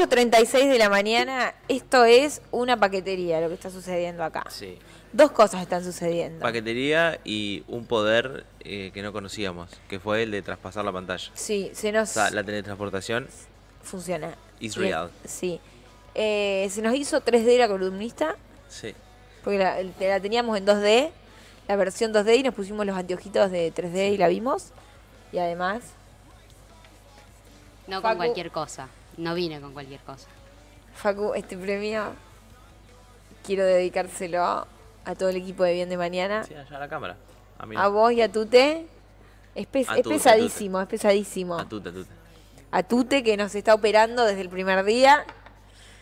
8.36 de la mañana, esto es una paquetería lo que está sucediendo acá. Sí. Dos cosas están sucediendo. Paquetería y un poder eh, que no conocíamos, que fue el de traspasar la pantalla. Sí, se nos... la teletransportación... Funciona. Es real. Sí. Eh, se nos hizo 3D la columnista. Sí. Porque la, teníamos en 2D, la versión 2D, y nos pusimos los anteojitos de 3D y la vimos. Y además... No con cualquier cosa. No vine con cualquier cosa. Facu, este premio quiero dedicárselo a todo el equipo de Bien de Mañana. Sí, allá a la cámara. A, vos y a Tute. Es, pesadísimo, es pesadísimo. A Tute, a Tute. A Tute que nos está operando desde el primer día.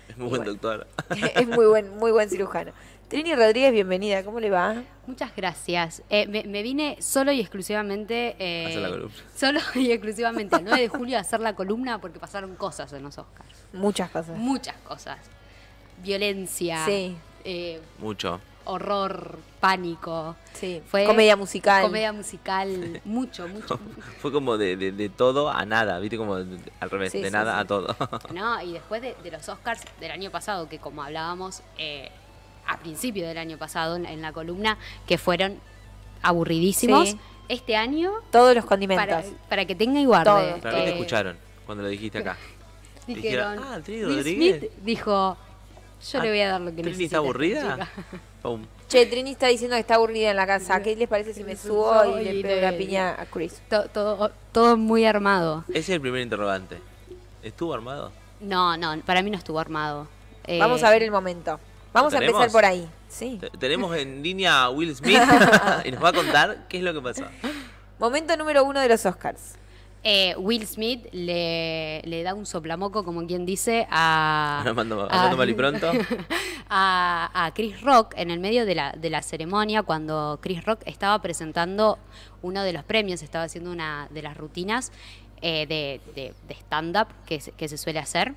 Es muy buen doctor. es muy buen, muy buen cirujano. Trini Rodríguez, bienvenida, ¿cómo le va? Muchas gracias. Eh, me, vine solo y exclusivamente. Eh, hacer la columna. Solo y exclusivamente el 9 de julio a hacer la columna porque pasaron cosas en los Oscars. Muchas cosas. Muchas cosas. Violencia. Sí. Eh, mucho. Horror, pánico. Sí. Fue comedia musical. Comedia musical, mucho, mucho. Fue como de, todo a nada, viste, como al revés, de nada a todo. No, y después de, los Oscars del año pasado, que como hablábamos, a principio del año pasado en, la columna, que fueron aburridísimos. Este año. Todos los condimentos. Para, que tenga y guarde. Todos. te este, escucharon cuando lo dijiste acá. Dijeron, ah, Trini dijo, yo le voy a dar lo que Trini está aburrida? Che, Trini está diciendo que está aburrida en la casa. ¿Qué les parece si me subo y le pego la piña a Chris? Todo, todo, muy armado. Ese es el primer interrogante. ¿Estuvo armado? No, no, para mí no estuvo armado. Vamos eh, a ver el momento. Vamos a empezar por ahí. Sí. Tenemos en línea a Will Smith y nos va a contar qué es lo que pasó. Momento número uno de los Oscars. Eh, Will Smith le, da un soplamoco, como quien dice, a. a, A, Chris Rock en el medio de la, ceremonia, cuando Chris Rock estaba presentando uno de los premios, estaba haciendo una de las rutinas eh, de, de, stand-up que se suele hacer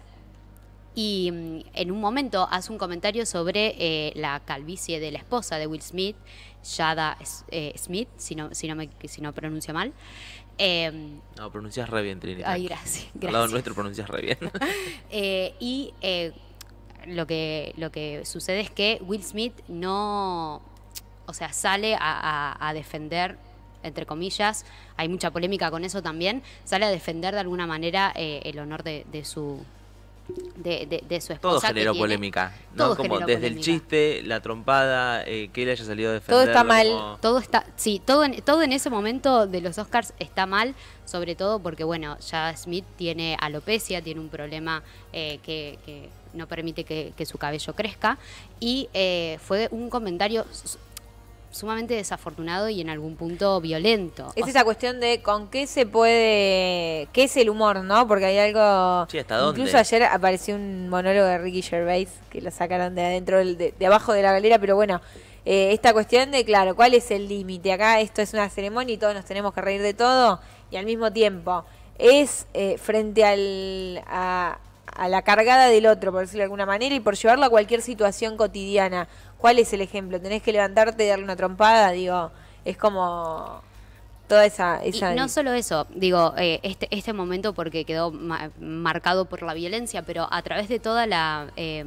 y mm, en un momento hace un comentario sobre eh, la calvicie de la esposa de Will Smith, Shada eh, Smith, si no, si, no me, si no pronuncio mal. Em, no, pronuncias re bien, Trinidad. Ay, gracias. gracias. Al lado nuestro pronuncias re bien. Eh, y lo, que, lo que sucede es que Will Smith no, o sea, sale a, defender entre comillas, hay mucha polémica con eso también, sale a defender de alguna manera el honor de, de, su, de, de, su esposa. Todo generó polémica. ¿no? como desde el chiste, la trompada, eh, que él haya salido de defenderlo. Todo está mal, todo está, sí, todo en, todo en ese momento de los Oscars está mal, sobre todo porque, bueno, ya Smith tiene alopecia, tiene un problema eh, que, no permite que, su cabello crezca, y eh, fue un comentario sumamente desafortunado y en algún punto violento. Es esa cuestión de con qué se puede, qué es el humor, ¿no? Porque hay algo... Sí, ¿hasta dónde? Incluso ayer apareció un monólogo de Ricky Gervais que lo sacaron de adentro, de, abajo de la galera, pero bueno, eh, esta cuestión de, claro, ¿cuál es el límite? Acá esto es una ceremonia y todos nos tenemos que reír de todo y al mismo tiempo es eh, frente al, a, a la cargada del otro, por decirlo de alguna manera, y por llevarlo a cualquier situación cotidiana. ¿Cuál es el ejemplo? ¿Tenés que levantarte y darle una trompada? Digo, es como toda esa... Y no solo eso, digo, eh, este, este momento porque quedó marcado por la violencia, pero a través de toda la... Eh,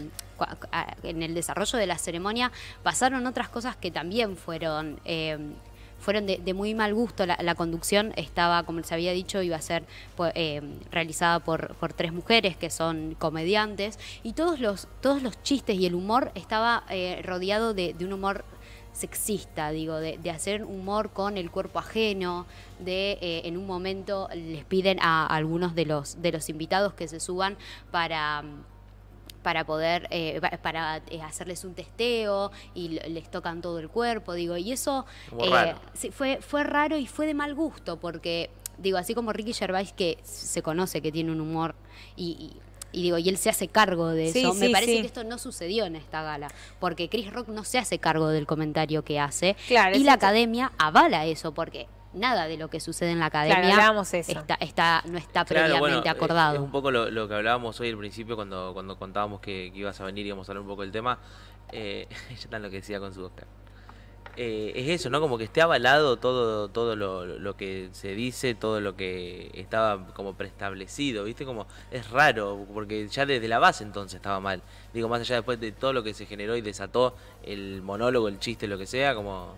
en el desarrollo de la ceremonia pasaron otras cosas que también fueron... Eh, fueron de, muy mal gusto. La, conducción estaba, como les había dicho, iba a ser pues, eh, realizada por, por, tres mujeres que son comediantes y todos los, todos los chistes y el humor estaba eh, rodeado de, un humor sexista, digo, de, hacer humor con el cuerpo ajeno, de eh, en un momento les piden a, a algunos de los, de los invitados que se suban para para poder, eh, para eh, hacerles un testeo y les tocan todo el cuerpo, digo, y eso eh, fue, fue raro y fue de mal gusto, porque, digo, así como Ricky Gervais, que se conoce que tiene un humor y, digo, y él se hace cargo de eso. Me parece que esto no sucedió en esta gala, porque Chris Rock no se hace cargo del comentario que hace. y la academia avala eso, porque nada de lo que sucede en la academia Está, no está previamente acordado. Es, un poco lo, que hablábamos hoy al principio cuando, cuando contábamos que, ibas a venir y íbamos a hablar un poco del tema. Eh, lo que decía con su Oscar. Eh, es eso, ¿no? Como que esté avalado todo, todo lo, que se dice, todo lo que estaba como preestablecido, ¿viste? Como es raro, porque ya desde la base entonces estaba mal. Digo, más allá después de todo lo que se generó y desató el monólogo, el chiste, lo que sea, como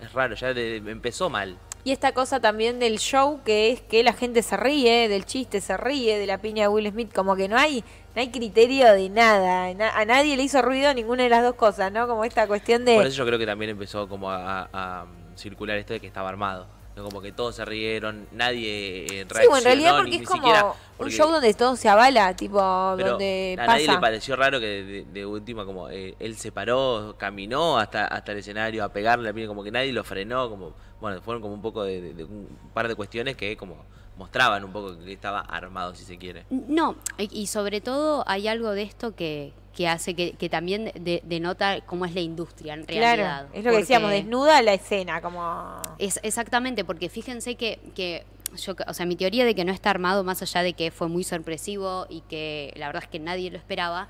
es raro, ya empezó mal. Y esta cosa también del show, que es que la gente se ríe, del chiste se ríe, de la piña de Will Smith, como que no hay, no hay criterio de nada. A nadie le hizo ruido ninguna de las dos cosas, ¿no? Como esta cuestión de... Por yo creo que también empezó como a circular esto de que estaba armado como que todos se rieron, nadie eh, reaccionó, sí, bueno, en realidad porque es como un show donde todo se avala, tipo, donde a nadie le pareció raro que de, última como eh, él se paró, caminó hasta hasta el escenario a pegarle a como que nadie lo frenó, como bueno, fueron como un poco de, de un par de cuestiones que como mostraban un poco que estaba armado, si se quiere. No, y sobre todo hay algo de esto que, que hace que, que también denota cómo es la industria en realidad. es lo que decíamos, desnuda la escena, como... Es, exactamente, porque fíjense que, que yo, o sea, mi teoría de que no está armado, más allá de que fue muy sorpresivo y que la verdad es que nadie lo esperaba,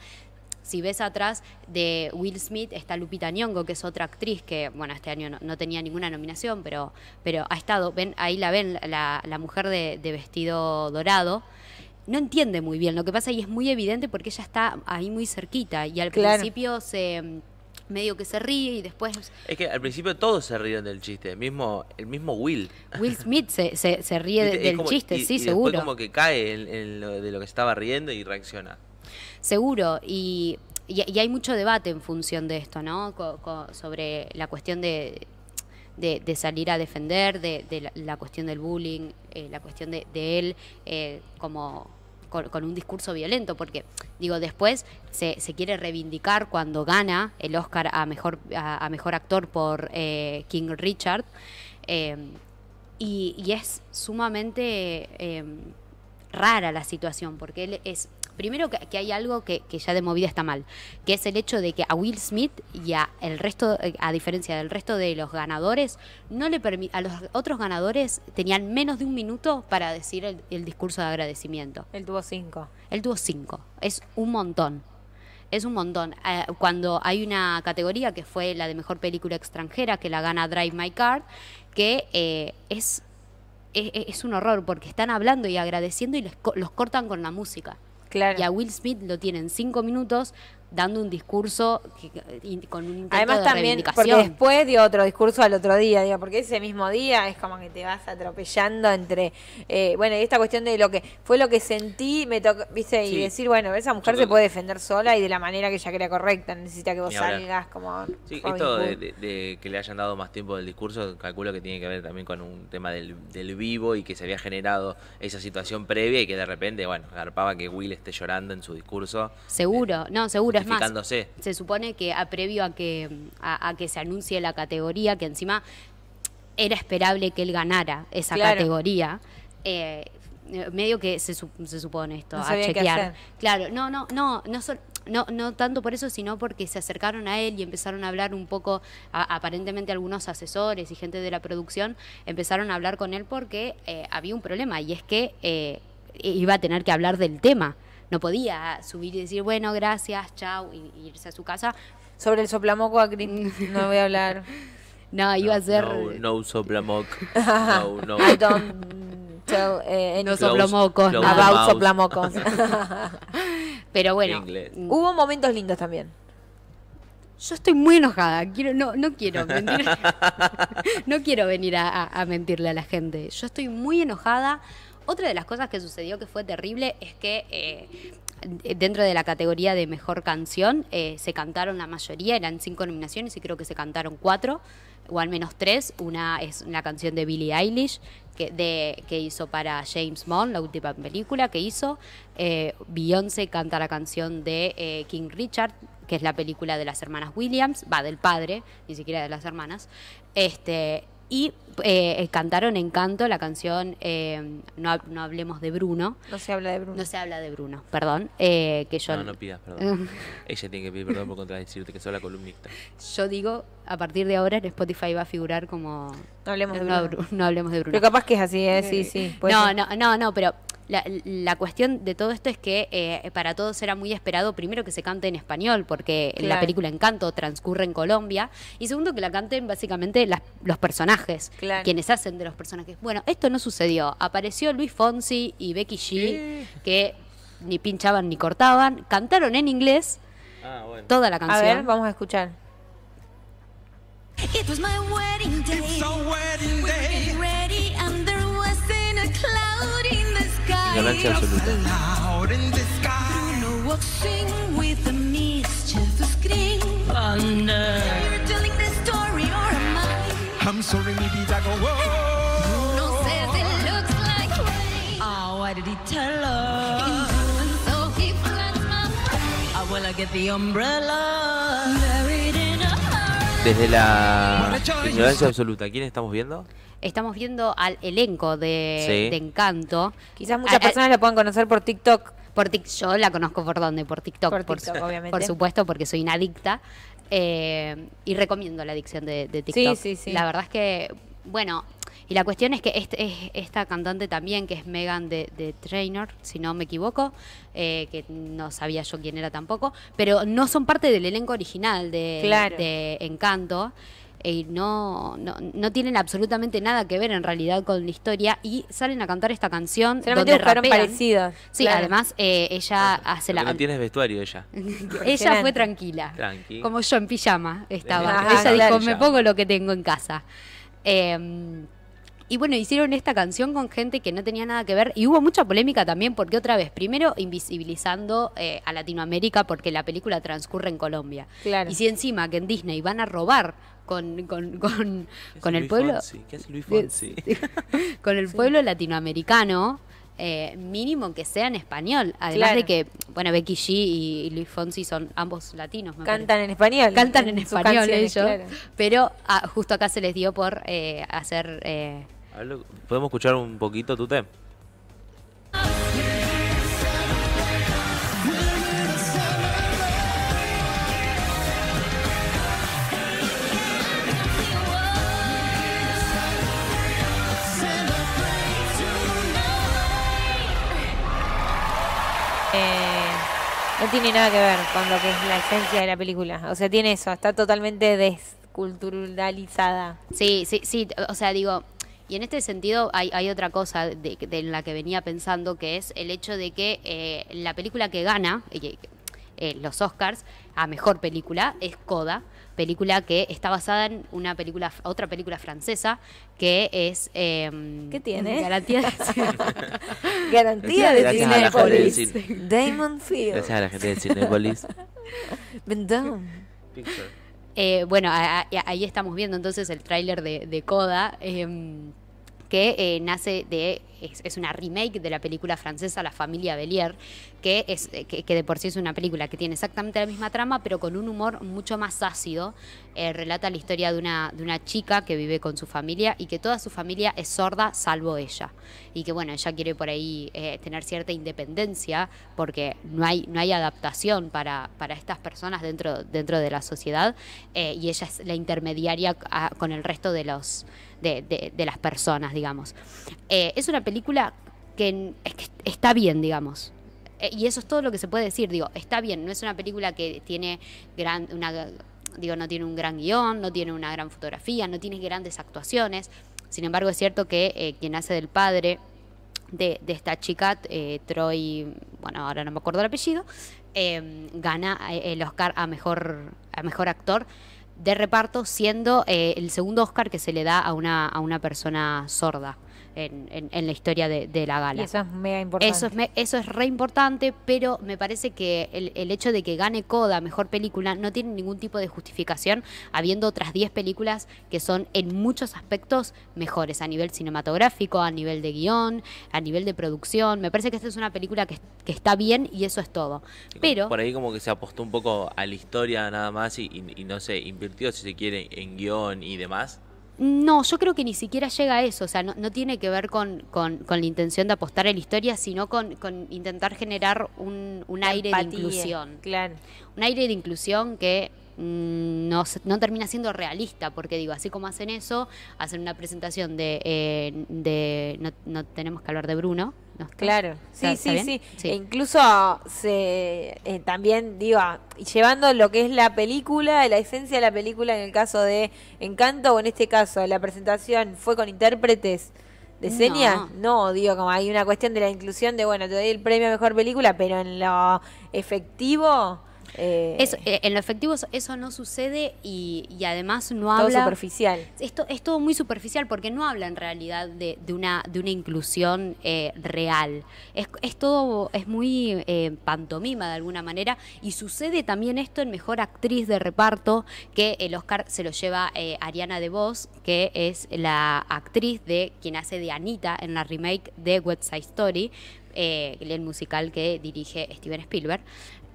si ves atrás de Will Smith está Lupita Nyong'o, que es otra actriz que, bueno, este año no, tenía ninguna nominación, pero, pero ha estado, ven, ahí la ven, la, mujer de, vestido dorado no entiende muy bien lo que pasa y es muy evidente porque ella está ahí muy cerquita y al principio se medio que se ríe y después... Es que al principio todos se ríen del chiste, el mismo, el mismo Will. Will Smith se, se, ríe del chiste, sí, seguro. como que cae de lo que estaba riendo y reacciona. Seguro, y, hay mucho debate en función de esto, ¿no? sobre la cuestión de, salir a defender, de, la, cuestión del bullying, eh, la cuestión de, él eh, como con, un discurso violento, porque digo, después se, quiere reivindicar cuando gana el Oscar a mejor, a, mejor actor por eh, King Richard, y, es sumamente rara la situación, porque él es Primero que, hay algo que, ya de movida está mal, que es el hecho de que a Will Smith y a el resto, eh, a diferencia del resto de los ganadores, no le a los otros ganadores tenían menos de un minuto para decir el, discurso de agradecimiento. El tuvo cinco. El tuvo cinco. Es un montón es un montón. Eh, cuando hay una categoría que fue la de mejor película extranjera, que la gana Drive My Car, que eh, es, es, un horror porque están hablando y agradeciendo y los cortan con la música. Y a Will Smith lo tienen cinco minutos dando un discurso con un Además de además también, porque después dio otro discurso al otro día, digo, porque ese mismo día es como que te vas atropellando entre, eh, bueno, y esta cuestión de lo que fue lo que sentí, me tocó, viste, y decir, bueno, esa mujer se puede defender sola y de la manera que ella crea correcta, necesita que vos salgas como... Sí, esto de, que le hayan dado más tiempo del discurso, calculo que tiene que ver también con un tema del, vivo y que se había generado esa situación previa y que de repente, bueno, garpaba que Will esté llorando en su discurso. Seguro, eh, no, seguro se supone que a previo a que, a, que se anuncie la categoría, que encima era esperable que él ganara esa categoría. Eh, medio que se, se supone esto, a chequear. Claro, no, no, no, no, no, tanto por eso, sino porque se acercaron a él y empezaron a hablar un poco, aparentemente algunos asesores y gente de la producción empezaron a hablar con él porque eh, había un problema y es que eh, iba a tener que hablar del tema no podía subir y decir, bueno, gracias, chao, y, irse a su casa. Sobre el soplamoco, no voy a hablar. no, iba a ser... No, no No, no. I don't tell, eh, soplamocos. soplamocos. Pero bueno. Mm. Hubo momentos lindos también. Yo estoy muy enojada, quiero, no, no quiero mentir. no quiero venir a mentirle a la gente. Yo estoy muy enojada otra de las cosas que sucedió que fue terrible es que eh, dentro de la categoría de mejor canción eh, se cantaron la mayoría, eran cinco nominaciones y creo que se cantaron cuatro o al menos tres. Una es la canción de Billie Eilish que, hizo para James Bond, la última película que hizo. Eh, Beyoncé canta la canción de King Richard, que es la película de las hermanas Williams, va del padre, ni siquiera de las hermanas. Este, y eh, eh, cantaron en canto la canción eh, no, hablemos de Bruno. No se habla de Bruno. No se habla de Bruno, perdón. que yo... No, no pidas perdón. Ella tiene que pedir perdón por contradecirte que soy la columnista. Yo digo, a partir de ahora en Spotify va a figurar como... No hablemos de Bruno. No, hablemos de Bruno. Pero capaz que es así, ¿eh? sí, sí. No, no, no, no, pero la, cuestión de todo esto es que eh, para todos era muy esperado, primero, que se cante en español, porque la película Encanto transcurre en Colombia, y segundo, que la canten básicamente los personajes, quienes hacen de los personajes. Bueno, esto no sucedió. Apareció Luis Fonsi y Becky G, que ni pinchaban ni cortaban, cantaron en inglés ah, toda la canción. A ver, vamos a escuchar. ignorancia absoluta. Desde la ignorancia absoluta, ¿quién estamos viendo? estamos viendo al elenco de, Encanto. Quizás muchas personas la puedan conocer por TikTok. Por yo la conozco por dónde, por TikTok, por, TikTok, obviamente. por supuesto, porque soy una adicta. Eh, y recomiendo la adicción de, TikTok. Sí, sí, sí. La verdad es que, bueno, y la cuestión es que este, esta cantante también, que es Megan de, Trainor, si no me equivoco, eh, que no sabía yo quién era tampoco, pero no son parte del elenco original de, claro. de Encanto no, no, tienen absolutamente nada que ver en realidad con la historia y salen a cantar esta canción. Solamente parecidas. Sí, además eh, ella hace la. No tienes vestuario ella. ella fue tranquila. Como yo en pijama estaba. ella dijo, me pongo lo que tengo en casa. Em, y bueno, hicieron esta canción con gente que no tenía nada que ver y hubo mucha polémica también porque otra vez, primero invisibilizando eh, a Latinoamérica porque la película transcurre en Colombia. Y si encima que en Disney van a robar con, con, el pueblo. con el pueblo latinoamericano. Eh, mínimo que sea en español. Además de que, bueno, Becky G y, Luis Fonsi son ambos latinos. Cantan en español. Cantan en, español ellos. Pero ah, justo acá se les dio por eh, hacer. Eh, ¿Podemos escuchar un poquito tu tema? tiene nada que ver con lo que es la esencia de la película. O sea, tiene eso, está totalmente desculturalizada. Sí, sí, sí, o sea, digo, y en este sentido hay, otra cosa de, la que venía pensando, que es el hecho de que eh, la película que gana eh, los Oscars a Mejor Película es Coda película que está basada en una película, otra película francesa que es em, ¿Qué tiene? Garantía de Garantía de Cinepolis. Damon Field. Gracias a la gente de Cinepolis. eh, bueno, ahí estamos viendo entonces el tráiler de, Coda. Em, que eh, nace de es, es, una remake de la película francesa La familia Belier, que, es, eh, que, de por sí es una película que tiene exactamente la misma trama, pero con un humor mucho más ácido. Eh, relata la historia de una, de una chica que vive con su familia y que toda su familia es sorda salvo ella. Y que bueno, ella quiere por ahí eh, tener cierta independencia porque no hay, no hay adaptación para, para estas personas dentro, dentro de la sociedad y ella es la intermediaria con el resto de, los, de, de, de las personas, digamos. es una película película que, está bien, digamos eh, y eso es todo lo que se puede decir. Digo, está bien, no es una película que tiene gran, una, digo, no tiene un gran guión, no tiene una gran fotografía, no tiene grandes actuaciones. Sin embargo, es cierto que eh, quien hace del padre de, esta chica, eh, Troy, bueno, ahora no me acuerdo el apellido, em, gana el Oscar a mejor, mejor actor de reparto, siendo el segundo Oscar que se le da a una, a una persona sorda en, la historia de, la gala. eso es mega importante. Eso es, re importante, pero me parece que el, hecho de que gane Coda mejor película no tiene ningún tipo de justificación, habiendo otras 10 películas que son en muchos aspectos mejores, a nivel cinematográfico, a nivel de guión, a nivel de producción. Me parece que esta es una película que, está bien y eso es todo. pero. Por ahí, como que se apostó un poco a la historia nada más y, no se invirtió, si se quiere, en guión y demás no, yo creo que ni siquiera llega a eso, o sea, no, tiene que ver con, la intención de apostar en la historia, sino con, intentar generar un, aire de inclusión. Un aire de inclusión que Mm, no, termina siendo realista, porque digo, así como hacen eso, hacen una presentación de, eh, no, tenemos que hablar de Bruno. claro, sí, sí, sí, e incluso se, eh, también, digo, llevando lo que es la película, la esencia de la película en el caso de Encanto, o en este caso, la presentación fue con intérpretes de señas, no. no. digo, como hay una cuestión de la inclusión de, bueno, te doy el premio a mejor película, pero en lo efectivo eh, eh, en lo efectivo eso no sucede y, además no habla... Todo superficial. Es, es, todo muy superficial porque no habla en realidad de, una, de una inclusión eh, real. Es, es, todo, es muy pantomima de alguna manera y sucede también esto en Mejor Actriz de Reparto que el Oscar se lo lleva Ariana DeVos que es la actriz de quien hace de Anita en la remake de West Side Story, el musical que dirige Steven Spielberg.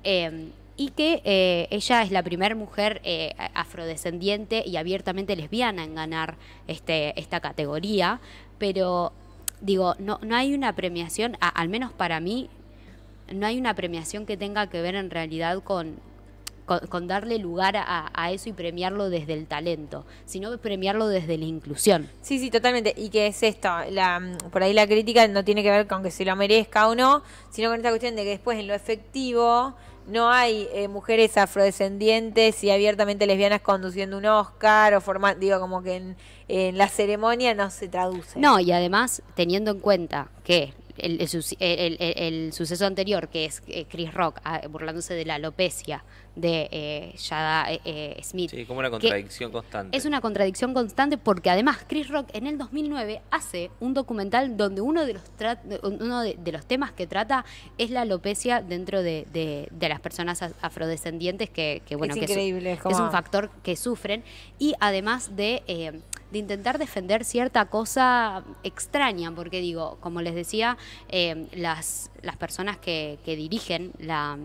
Em, y que eh, ella es la primera mujer eh, afrodescendiente y abiertamente lesbiana en ganar este, esta categoría, pero digo, no, no hay una premiación, al menos para mí, no hay una premiación que tenga que ver en realidad con, con, darle lugar a, eso y premiarlo desde el talento, sino premiarlo desde la inclusión. Sí, sí, totalmente. Y que es esto, por ahí la crítica no tiene que ver con que se lo merezca o no, sino con esta cuestión de que después en lo efectivo no hay eh, mujeres afrodescendientes y abiertamente lesbianas conduciendo un Oscar o formando... digo, como que en, en la ceremonia no se traduce. No, y además, teniendo en cuenta que el, suceso anterior, que es eh, Chris Rock ah, burlándose de la alopecia de Yada eh, eh, Smith. Sí, como una contradicción constante. Es una contradicción constante porque además Chris Rock en el 2009 hace un documental donde uno de los, uno de, los temas que trata es la alopecia dentro de, las personas afrodescendientes, que, bueno, es un factor que sufren, y además de de intentar defender cierta cosa extraña, porque digo, como les decía, eh, las, las personas que, que dirigen la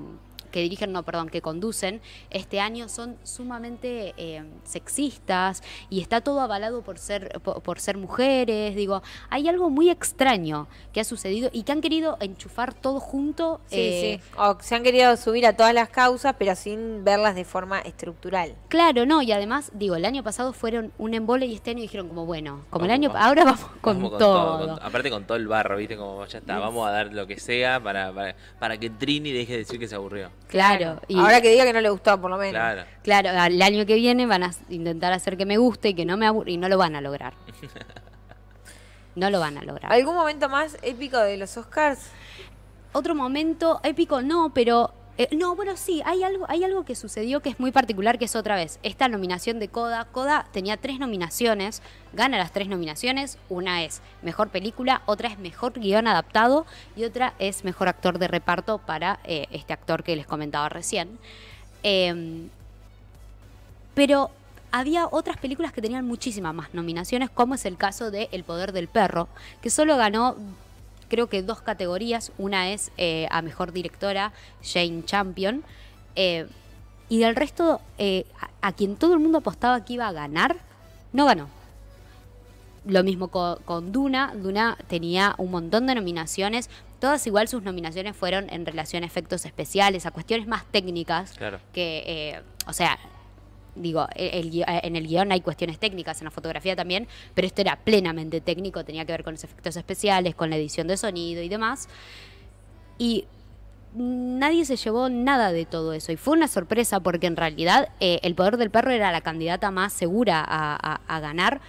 que dirigen, no, perdón, que conducen este año son sumamente eh, sexistas y está todo avalado por ser, por, ser mujeres. Digo, hay algo muy extraño que ha sucedido y que han querido enchufar todo junto. Eh, o se han querido subir a todas las causas, pero sin verlas de forma estructural. Claro, no, y además, digo, el año pasado fueron un embole y este año dijeron como, bueno, como el año, ahora vamos con, todo. aparte con todo el barro, viste, como ya está, vamos a dar lo que sea para, para que Trini deje de decir que se aburrió. Claro. Y Ahora que diga que no le gustó, por lo menos. Claro. claro, el año que viene van a intentar hacer que me guste y que no me aburre, y no lo van a lograr. No lo van a lograr. ¿Algún momento más épico de los Oscars? Otro momento épico no, pero eh, no, bueno, sí, hay algo, hay algo que sucedió que es muy particular, que es otra vez, esta nominación de Coda. Coda tenía tres nominaciones, gana las tres nominaciones, una es Mejor Película, otra es Mejor Guión Adaptado y otra es Mejor Actor de Reparto para eh, este actor que les comentaba recién. Em, pero había otras películas que tenían muchísimas más nominaciones, como es el caso de El Poder del Perro, que solo ganó creo que dos categorías. Una es eh, a mejor directora, Jane Champion. Eh, y del resto, eh, a, quien todo el mundo apostaba que iba a ganar, no ganó. Lo mismo con, Duna. Duna tenía un montón de nominaciones, Todas igual sus nominaciones fueron en relación a efectos especiales, a cuestiones más técnicas. Claro. Que, o sea, digo, el, eh, en el guión hay cuestiones técnicas, en la fotografía también, pero esto era plenamente técnico, tenía que ver con los efectos especiales, con la edición de sonido y demás. Y nadie se llevó nada de todo eso. Y fue una sorpresa porque en realidad eh, El Poder del Perro era la candidata más segura a, ganar.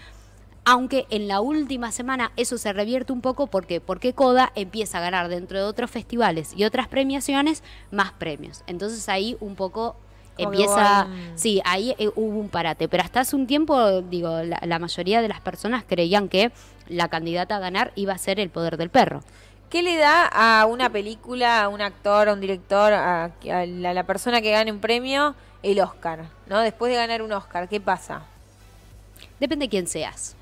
Aunque en la última semana eso se revierte un poco porque, porque Coda empieza a ganar dentro de otros festivales y otras premiaciones más premios. Entonces ahí un poco empieza, sí, ahí eh, hubo un parate, pero hasta hace un tiempo, digo, la, mayoría de las personas creían que la candidata a ganar iba a ser el poder del perro. ¿Qué le da a una película, a un actor, a un director, a, la, persona que gane un premio, el Oscar? ¿No? Después de ganar un Oscar, ¿qué pasa? Depende de quién seas.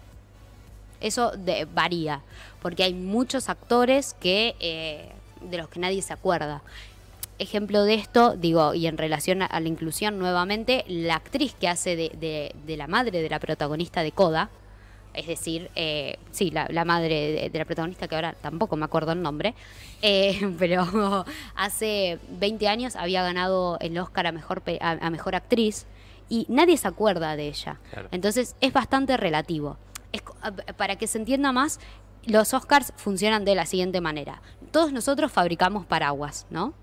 Eso varía, porque hay muchos actores que eh, de los que nadie se acuerda ejemplo de esto, digo, y en relación a, la inclusión nuevamente, la actriz que hace de, la madre de la protagonista de Coda, es decir, eh, sí, la, madre de, la protagonista, que ahora tampoco me acuerdo el nombre, eh, pero hace 20 años había ganado el Oscar a Mejor, Actriz y nadie se acuerda de ella. Entonces es bastante relativo. para que se entienda más, los Oscars funcionan de la siguiente manera. Todos nosotros fabricamos paraguas, ¿no?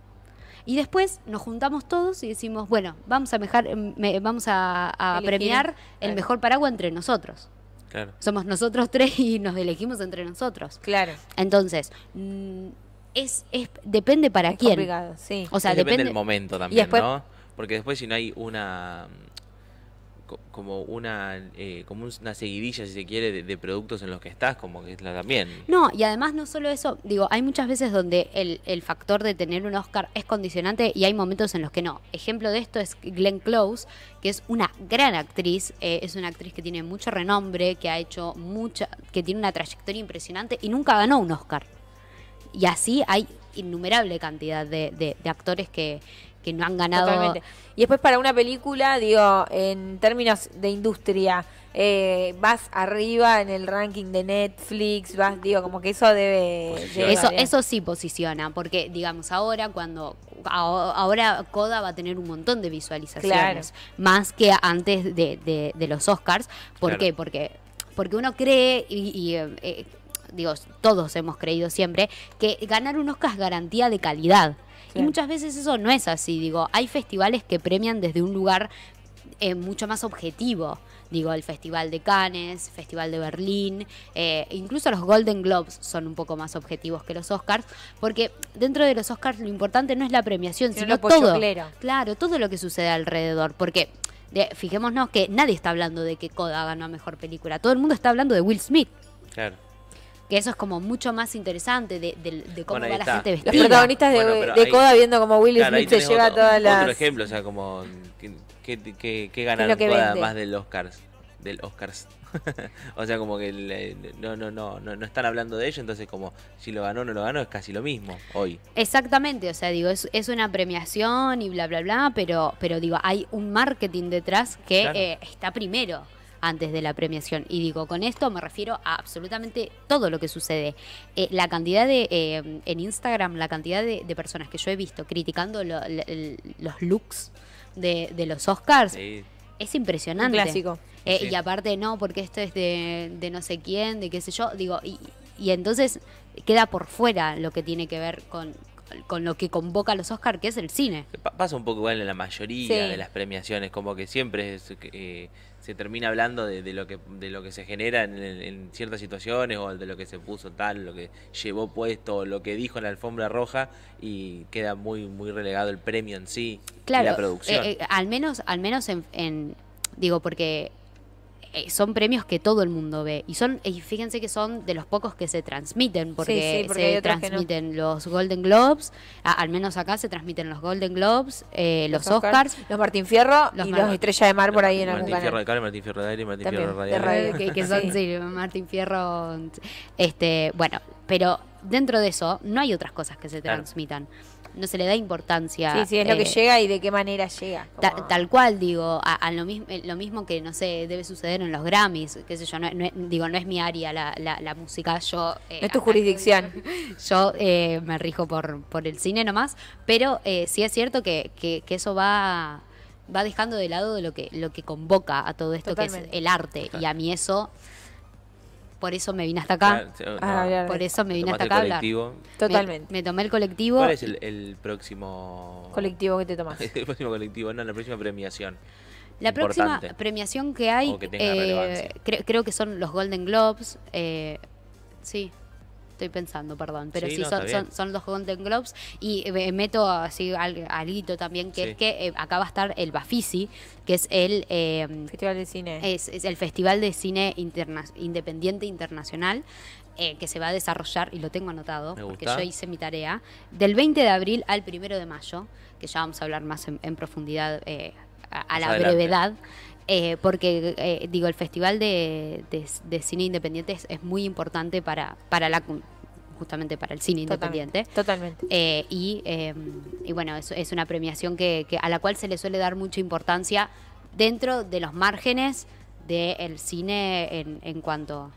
Y después nos juntamos todos y decimos, bueno, vamos a, em, vamos a, premiar el mejor paraguas entre nosotros. Claro. Somos nosotros tres y nos elegimos entre nosotros. Claro. Entonces, mm, es, es depende para es quién. Complicado, sí. O sea, depende, depende, del momento también, ¿no? Porque después si no hay una como una eh, como una seguidilla si se quiere de, productos en los que estás como que es la también no y además no solo eso digo hay muchas veces donde el, el, factor de tener un Oscar es condicionante y hay momentos en los que no ejemplo de esto es Glenn Close que es una gran actriz eh, es una actriz que tiene mucho renombre que ha hecho mucha que tiene una trayectoria impresionante y nunca ganó un Oscar y así hay innumerable cantidad de, actores que, no han ganado. Y después para una película, digo, en términos de industria, eh, vas arriba en el ranking de Netflix, vas, digo, como que eso debe... eso, eso sí posiciona, porque digamos, ahora cuando... Ahora Coda va a tener un montón de visualizaciones, más que antes de, los Oscars. ¿Por qué? Porque porque uno cree y, eh, digo, todos hemos creído siempre, que ganar un Oscar es garantía de calidad. Y muchas veces eso no es así, digo, hay festivales que premian desde un lugar eh, mucho más objetivo. Digo, el Festival de Cannes, Festival de Berlín, eh, incluso los Golden Globes son un poco más objetivos que los Oscars, porque dentro de los Oscars lo importante no es la premiación, sino, todo. Claro, todo lo que sucede alrededor, porque fijémonos que nadie está hablando de que Koda ganó a mejor película, todo el mundo está hablando de Will Smith. Claro que eso es como mucho más interesante de, cómo va la gente vestida. Los protagonistas de, Coda viendo como Will Smith se lleva todas las... Otro ejemplo, o sea, como... ¿Qué, qué, ganan Coda más del Oscars? Del Oscars. o sea, como que no, no, no, no, están hablando de ello, entonces como si lo ganó o no lo ganó es casi lo mismo hoy. Exactamente, o sea, digo, es, una premiación y bla, bla, bla, pero, pero digo, hay un marketing detrás que eh, está primero antes de la premiación. Y digo, con esto me refiero a absolutamente todo lo que sucede. Eh, la cantidad de, eh, en Instagram, la cantidad de, personas que yo he visto criticando los looks de, los Oscars. Es impresionante. clásico. Eh, y aparte, no, porque esto es de, no sé quién, de qué sé yo. Digo, y, y entonces queda por fuera lo que tiene que ver con, con lo que convoca a los Oscar, que es el cine. Pasa un poco igual en la mayoría de las premiaciones, como que siempre eh, se termina hablando de, lo que, de lo que se genera en, ciertas situaciones o de lo que se puso tal, lo que llevó puesto, lo que dijo en la alfombra roja y queda muy muy relegado el premio en sí y la producción. Eh, eh, al menos al menos en digo porque eh, son premios que todo el mundo ve. Y son, fíjense que son de los pocos que se transmiten, porque, se transmiten los Golden Globes, ah, al menos acá se transmiten los Golden Globes, eh, los, Oscars, los Martín Fierro los y los Estrella de Mar por ahí en algún Fierro de Cal, Martín Fierro de Aire, Martín Fierro de Radio. Que, son, sí. Martín Fierro. Eh, este, bueno, pero dentro de eso no hay otras cosas que se transmitan no se le da importancia. Sí, sí, es lo que eh, llega y de qué manera llega. tal cual, digo, a, lo, mismo, lo mismo que, no sé, debe suceder en los Grammys, qué sé yo, no, digo, no es mi área la, la, música, yo... Eh, no es tu jurisdicción. Yo eh, me rijo por, por el cine nomás, pero sí es cierto que, eso va va dejando de lado lo que lo que convoca a todo esto que es el arte y a mí eso por eso me vine hasta acá. Ah, por eso me vine hasta acá. El colectivo. Totalmente. Me, tomé el colectivo. ¿Cuál es el, próximo colectivo que te tomas? el próximo colectivo, no, la próxima premiación. La próxima premiación que hay, eh, creo que son los Golden Globes. Eh, sí, estoy pensando, perdón. Pero sí, son, son, los Golden Globes. Y eh, meto así al, hito también, que es que eh, acá va a estar el Bafisi, que es el... Eh, Festival de Cine. Es, el Festival de Cine Independiente Internacional. que se va a desarrollar, y lo tengo anotado, porque yo hice mi tarea, del 20 de abril al 1 de mayo, que ya vamos a hablar más en, profundidad a, la brevedad. Eh, porque eh, digo, el Festival de, Cine Independiente es, muy importante para, para la justamente para el cine independiente. Totalmente. Eh, em, y, bueno, es, una premiación que, a la cual se le suele dar mucha importancia dentro de los márgenes del cine en, en cuanto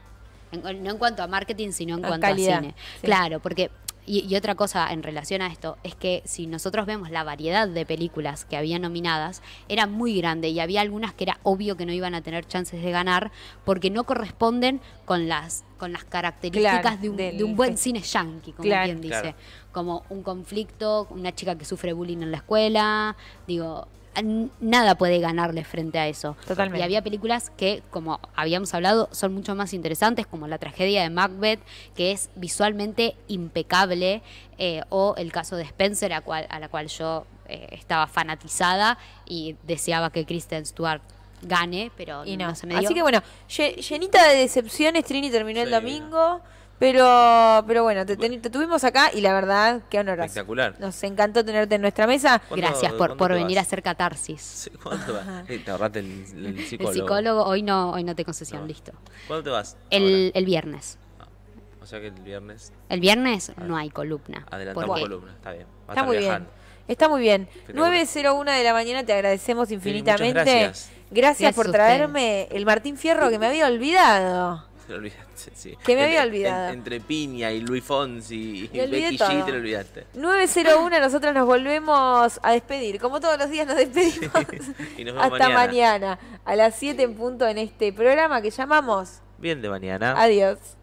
no en cuanto a marketing, sino en cuanto calidad, a cine. Claro, porque y, otra cosa en relación a esto es que si nosotros vemos la variedad de películas que había nominadas, era muy grande y había algunas que era obvio que no iban a tener chances de ganar porque no corresponden con las, con las características de, un, buen cine yankee, como quien dice. Como un conflicto, una chica que sufre bullying en la escuela, digo, nada puede ganarle frente a eso. Y había películas que, como habíamos hablado, son mucho más interesantes, como la tragedia de Macbeth, que es visualmente impecable, eh, o el caso de Spencer, a, la cual yo eh, estaba fanatizada y deseaba que Kristen Stewart gane, pero no. se me dio. Así que bueno, llenita de decepciones, Trini terminó el domingo. Pero, pero bueno, te, tuvimos acá y la verdad, qué honor. Espectacular. Nos encantó tenerte en nuestra mesa. Gracias por, por venir a hacer catarsis. ¿Cuándo vas? te ahorraste el, psicólogo. El psicólogo, hoy no, hoy no te concesión, listo. ¿Cuándo te vas? El, el viernes. Ah, o sea que el viernes. El viernes ah. no hay columna. Adelantamos columna, está bien. está muy bien. Está muy bien. 9.01 de la mañana, te agradecemos infinitamente. gracias. gracias. por traerme el Martín Fierro que me había olvidado. Que me había olvidado. entre Piña y Luis Fonsi y Becky G, te lo olvidaste. 901, nosotros nos volvemos a despedir. Como todos los días nos despedimos. Hasta mañana. mañana, a las 7 en punto en este programa que llamamos. Bien de mañana. Adiós.